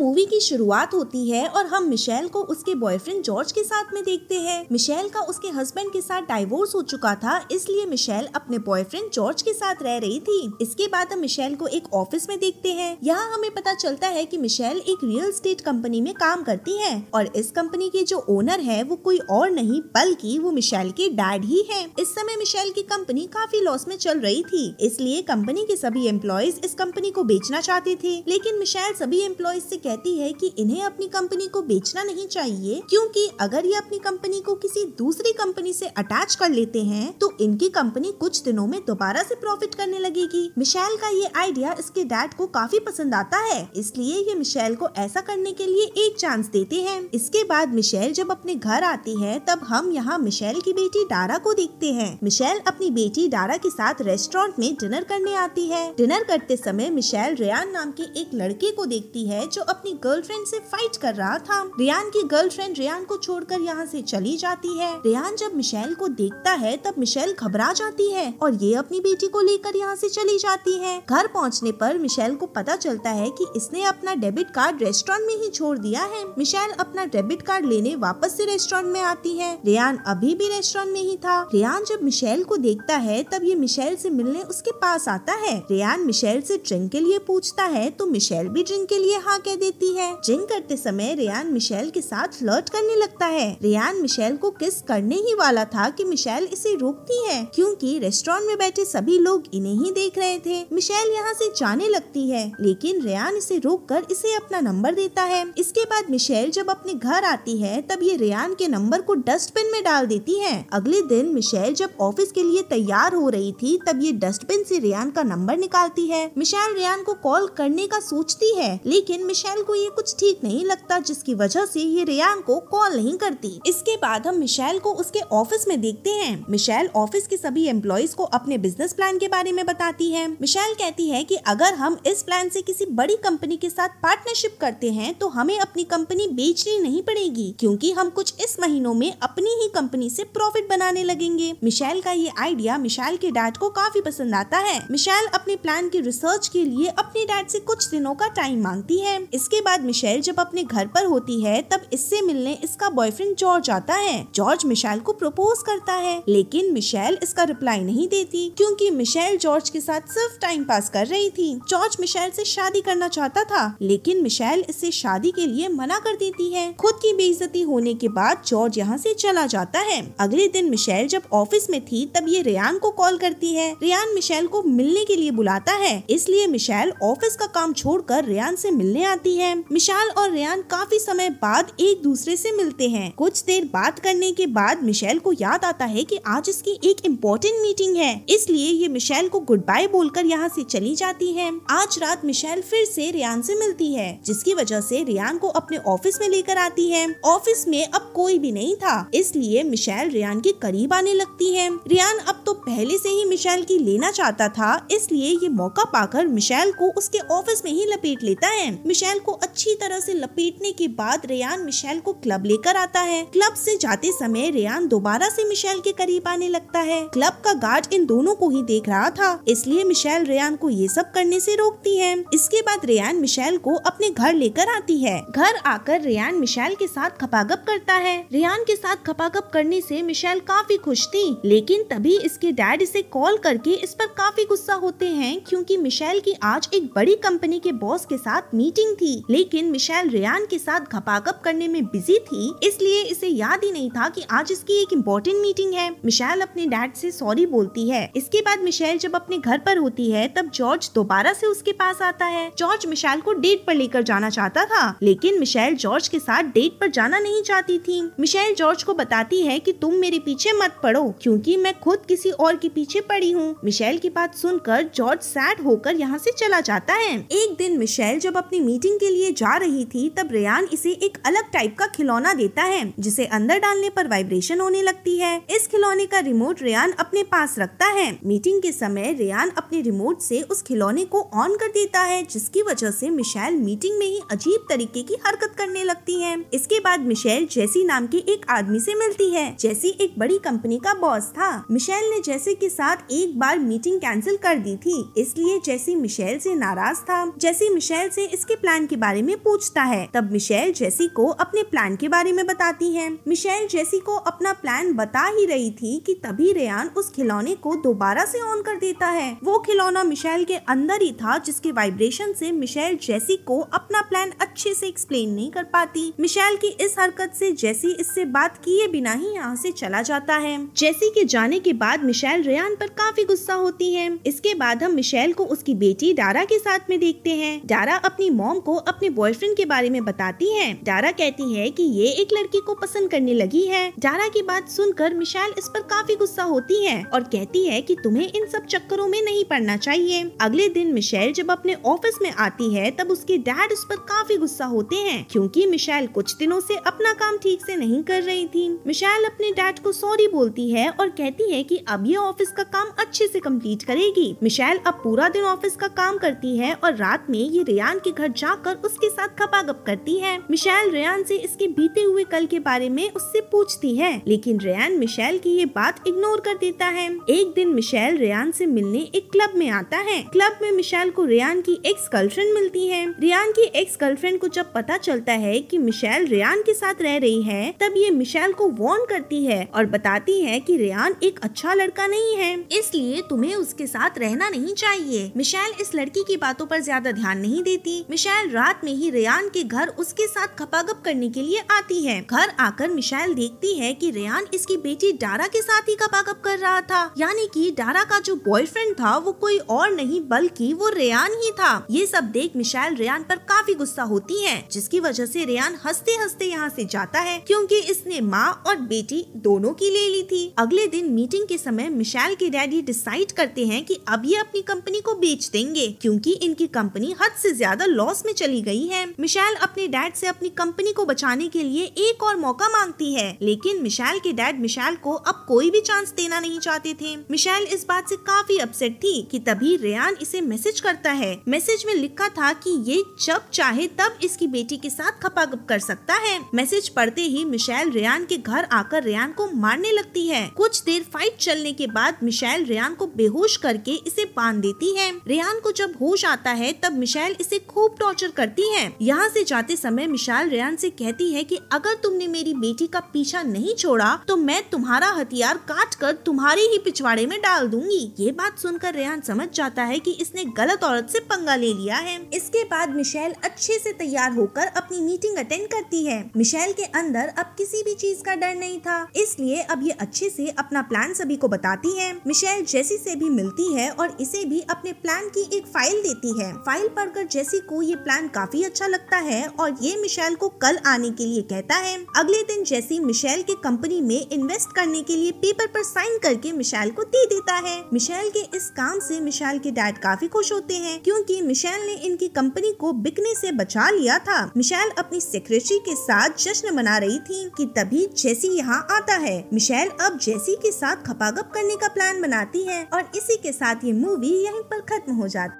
movie की शुरुआत होती है और हम मिशेल को उसके बॉयफ्रेंड जॉर्ज के साथ में देखते हैं मिशेल का उसके हस्बैंड के साथ डाइवोर्स हो चुका था इसलिए मिशेल अपने बॉयफ्रेंड जॉर्ज के साथ रह रही थी इसके बाद हम मिशेल को एक ऑफिस में देखते हैं यहाँ हमें पता चलता है की मिशेल एक रियल स्टेट कंपनी में काम करती है और इस कंपनी के जो ओनर है वो कोई और नहीं बल्कि वो मिशेल के डैड ही है इस समय मिशेल की कंपनी काफी लॉस में चल रही थी इसलिए कंपनी के सभी एम्प्लॉयज इस कंपनी को बेचना चाहते थे लेकिन मिशेल सभी एम्प्लॉयज से कहती है कि इन्हें अपनी कंपनी को बेचना नहीं चाहिए क्योंकि अगर ये अपनी कंपनी को किसी दूसरी कंपनी से अटैच कर लेते हैं तो इनकी कंपनी कुछ दिनों में दोबारा से प्रॉफिट करने लगेगी मिशेल का ये आइडिया इसके डैड को काफी पसंद आता है इसलिए ये मिशेल को ऐसा करने के लिए एक चांस देते हैं इसके बाद मिशेल जब अपने घर आती है तब हम यहाँ मिशेल की बेटी डारा को देखते हैं मिशेल अपनी बेटी डारा के साथ रेस्टोरेंट में डिनर करने आती है डिनर करते समय मिशेल रियान नाम के एक लड़के को देखती है जो अपने अपनी गर्लफ्रेंड से फाइट कर रहा था रियान की गर्लफ्रेंड रियान को छोड़कर यहाँ से चली जाती है रियान जब मिशेल को देखता है तब मिशेल घबरा जाती है और ये अपनी बेटी को लेकर यहाँ से चली जाती है घर पहुँचने पर मिशेल को पता चलता है कि इसने अपना डेबिट कार्ड रेस्टोरेंट में ही छोड़ दिया है मिशेल अपना डेबिट कार्ड लेने वापस से रेस्टोरेंट में आती है रियान अभी भी रेस्टोरेंट में ही था रियान जब मिशेल को देखता है तब ये मिशेल से मिलने उसके पास आता है रियान मिशेल से ड्रिंक के लिए पूछता है तो मिशेल भी ड्रिंक के लिए हाँ कह देती देती है जिंग करते समय रियान मिशेल के साथ फ्लर्ट करने लगता है रियान मिशेल को किस करने ही वाला था कि मिशेल इसे रोकती है क्योंकि रेस्टोरेंट में बैठे सभी लोग इन्हें ही देख रहे थे मिशेल यहाँ से जाने लगती है लेकिन रियान इसे रोक कर इसे अपना नंबर देता है इसके बाद मिशेल जब अपने घर आती है तब ये रियान के नंबर को डस्टबिन में डाल देती है अगले दिन मिशेल जब ऑफिस के लिए तैयार हो रही थी तब ये डस्टबिन से रियान का नंबर निकालती है मिशेल रियान को कॉल करने का सोचती है लेकिन मिशेल मिशेल को ये कुछ ठीक नहीं लगता जिसकी वजह से ये रियान को कॉल नहीं करती इसके बाद हम मिशेल को उसके ऑफिस में देखते हैं मिशेल ऑफिस के सभी एम्प्लॉयज को अपने बिजनेस प्लान के बारे में बताती है मिशेल कहती है की अगर हम इस प्लान ऐसी किसी बड़ी कंपनी के साथ पार्टनरशिप करते हैं तो हमें अपनी कंपनी बेचनी नहीं पड़ेगी क्योंकि हम कुछ इस महीनों में अपनी ही कंपनी से प्रॉफिट बनाने लगेंगे मिशेल का ये आइडिया मिशेल के डैड को काफी पसंद आता है मिशेल अपने प्लान की रिसर्च के लिए अपने डैड से कुछ दिनों का टाइम मांगती है इसके बाद मिशेल जब अपने घर पर होती है तब इससे मिलने इसका बॉयफ्रेंड जॉर्ज आता है जॉर्ज मिशेल को प्रपोज करता है लेकिन मिशेल इसका रिप्लाई नहीं देती क्योंकि मिशेल जॉर्ज के साथ सिर्फ टाइम पास कर रही थी जॉर्ज मिशेल से शादी करना चाहता था लेकिन मिशेल इसे शादी के लिए मना कर देती है खुद की बेइज्जती होने के बाद जॉर्ज यहाँ से चला जाता है अगले दिन मिशेल जब ऑफिस में थी तब ये रियान को कॉल करती है रियान मिशेल को मिलने के लिए बुलाता है इसलिए मिशेल ऑफिस का काम छोड़कर रेयान से मिलने आती होती है मिशाल और रियान काफी समय बाद एक दूसरे से मिलते हैं कुछ देर बात करने के बाद मिशेल को याद आता है कि आज इसकी एक इम्पोर्टेंट मीटिंग है इसलिए ये मिशेल को गुड बाय बोलकर यहाँ से चली जाती है आज रात मिशेल फिर से रियान से मिलती है जिसकी वजह से रियान को अपने ऑफिस में लेकर आती है ऑफिस में अब कोई भी नहीं था इसलिए मिशेल रियान के करीब आने लगती है रियान अब तो पहले से ही मिशेल की लेना चाहता था इसलिए ये मौका पाकर मिशेल को उसके ऑफिस में ही लपेट लेता है मिशेल मिशेल को अच्छी तरह से लपेटने के बाद रेयान मिशेल को क्लब लेकर आता है क्लब से जाते समय रेयान दोबारा से मिशेल के करीब आने लगता है क्लब का गार्ड इन दोनों को ही देख रहा था इसलिए मिशेल रेयान को ये सब करने से रोकती है इसके बाद रेयान मिशेल को अपने घर लेकर आती है घर आकर रेयान मिशेल के साथ खपागप करता है रेयान के साथ खपागप करने से मिशेल काफी खुश थी लेकिन तभी इसके डैड इसे कॉल करके इस पर काफी गुस्सा होते हैं क्योंकि मिशेल की आज एक बड़ी कंपनी के बॉस के साथ मीटिंग थी थी लेकिन मिशेल रियान के साथ घपाकप करने में बिजी थी इसलिए इसे याद ही नहीं था कि आज इसकी एक इम्पोर्टेंट मीटिंग है मिशेल अपने डैड से सॉरी बोलती है इसके बाद मिशेल जब अपने घर पर होती है तब जॉर्ज दोबारा से उसके पास आता है जॉर्ज मिशेल को डेट पर लेकर जाना चाहता था लेकिन मिशेल जॉर्ज के साथ डेट पर जाना नहीं चाहती थी मिशेल जॉर्ज को बताती है कि तुम मेरे पीछे मत पड़ो क्योंकि मैं खुद किसी और के पीछे पड़ी हूँ मिशेल की बात सुनकर जॉर्ज सैड होकर यहाँ से चला जाता है एक दिन मिशेल जब अपनी मीटिंग के लिए जा रही थी तब रेयान इसे एक अलग टाइप का खिलौना देता है जिसे अंदर डालने पर वाइब्रेशन होने लगती है इस खिलौने का रिमोट रेयान अपने पास रखता है मीटिंग के समय रेयान अपने रिमोट से उस खिलौने को ऑन कर देता है जिसकी वजह से मिशेल मीटिंग में ही अजीब तरीके की हरकत करने लगती है इसके बाद मिशेल जैसी नाम के एक आदमी से मिलती है जैसी एक बड़ी कंपनी का बॉस था मिशेल ने जैसे के साथ एक बार मीटिंग कैंसिल कर दी थी इसलिए जैसी मिशेल से नाराज था जैसी मिशेल से इसके प्लान के बारे में पूछता है तब मिशेल जेसी को अपने प्लान के बारे में बताती है मिशेल जेसी को अपना प्लान बता ही रही थी कि तभी रेयान उस खिलौने को दोबारा से ऑन कर देता है वो खिलौना मिशेल के अंदर ही था जिसके वाइब्रेशन से मिशेल जेसी को अपना प्लान अच्छे से एक्सप्लेन नहीं कर पाती मिशेल की इस हरकत से जेसी इससे बात किए बिना ही यहाँ से चला जाता है जेसी के जाने के बाद मिशेल रेयान पर काफी गुस्सा होती है इसके बाद हम मिशेल को उसकी बेटी डारा के साथ में देखते हैं डारा अपनी मॉम को अपने बॉयफ्रेंड के बारे में बताती है जारा कहती है कि ये एक लड़की को पसंद करने लगी है जारा की बात सुनकर मिशेल इस पर काफी गुस्सा होती है और कहती है कि तुम्हें इन सब चक्करों में नहीं पड़ना चाहिए अगले दिन मिशेल जब अपने ऑफिस में आती है तब उसके डैड उस पर काफी गुस्सा होते हैं क्योंकि मिशेल कुछ दिनों से अपना काम ठीक से नहीं कर रही थी मिशेल अपने डैड को सॉरी बोलती है और कहती है कि अब ये ऑफिस का काम अच्छे से कंप्लीट करेगी मिशेल अब पूरा दिन ऑफिस का काम करती है और रात में ये रियान के घर जाकर होकर उसके साथ खपागप करती है मिशेल रेयान से इसके बीते हुए कल के बारे में उससे पूछती है लेकिन रेयान मिशेल की ये बात इग्नोर कर देता है एक दिन मिशेल रेयान से मिलने एक क्लब में आता है क्लब में मिशेल को रेयान की एक्स गर्लफ्रेंड मिलती है रेयान की एक्स गर्लफ्रेंड को जब पता चलता है कि मिशेल रेयान के साथ रह रही है तब ये मिशेल को वार्न करती है और बताती है कि रेयान एक अच्छा लड़का नहीं है इसलिए तुम्हें उसके साथ रहना नहीं चाहिए मिशेल इस लड़की की बातों पर ज्यादा ध्यान नहीं देती मिशेल रात में ही रेयान के घर उसके साथ खपागप करने के लिए आती है घर आकर मिशाइल देखती है कि रेयान इसकी बेटी डारा के साथ ही खपागप कर रहा था यानी कि डारा का जो बॉयफ्रेंड था वो कोई और नहीं बल्कि वो रेयान ही था ये सब देख मिशाइल रेयान पर काफी गुस्सा होती है जिसकी वजह से रेयान हंसते हंसते यहाँ से जाता है क्योंकि इसने माँ और बेटी दोनों की ले ली थी अगले दिन मीटिंग के समय मिशाइल के डैडी डिसाइड करते हैं कि अब ये अपनी कंपनी को बेच देंगे क्योंकि इनकी कंपनी हद से ज्यादा लॉस में चली गई है मिशेल अपने डैड से अपनी कंपनी को बचाने के लिए एक और मौका मांगती है लेकिन मिशेल के डैड मिशेल को अब कोई भी चांस देना नहीं चाहते थे मिशेल इस बात से काफी अपसेट थी कि तभी रेयान इसे मैसेज करता है मैसेज में लिखा था कि ये जब चाहे तब इसकी बेटी के साथ खपाखप कर सकता है मैसेज पढ़ते ही मिशेल रेयान के घर आकर रेयान को मारने लगती है कुछ देर फाइट चलने के बाद मिशेल रेयान को बेहोश करके इसे बांध देती है रेयान को जब होश आता है तब मिशेल इसे खूब टॉर्चर कत्ल करती है यहाँ से जाते समय मिशाल रेन से कहती है कि अगर तुमने मेरी बेटी का पीछा नहीं छोड़ा तो मैं तुम्हारा हथियार काट कर तुम्हारे ही पिछवाड़े में डाल दूंगी ये बात सुनकर रेहान समझ जाता है कि इसने गलत औरत से पंगा ले लिया है इसके बाद मिशेल अच्छे से तैयार होकर अपनी मीटिंग अटेंड करती है मिशेल के अंदर अब किसी भी चीज का डर नहीं था इसलिए अब ये अच्छे से अपना प्लान सभी को बताती है मिशेल जेसी से भी मिलती है और इसे भी अपने प्लान की एक फाइल देती है फाइल पढ़कर जेसी को ये प्लान प्लान काफी अच्छा लगता है और ये मिशेल को कल आने के लिए कहता है अगले दिन जैसी मिशेल के कंपनी में इन्वेस्ट करने के लिए पेपर पर साइन करके मिशेल को दे देता है मिशेल के इस काम से मिशेल के डैड काफी खुश होते हैं क्योंकि मिशेल ने इनकी कंपनी को बिकने से बचा लिया था मिशेल अपनी सेक्रेटरी के साथ जश्न मना रही थी कि तभी जेसी यहाँ आता है मिशेल अब जेसी के साथ खपागप करने का प्लान बनाती है और इसी के साथ ये मूवी यहीं पर खत्म हो जाती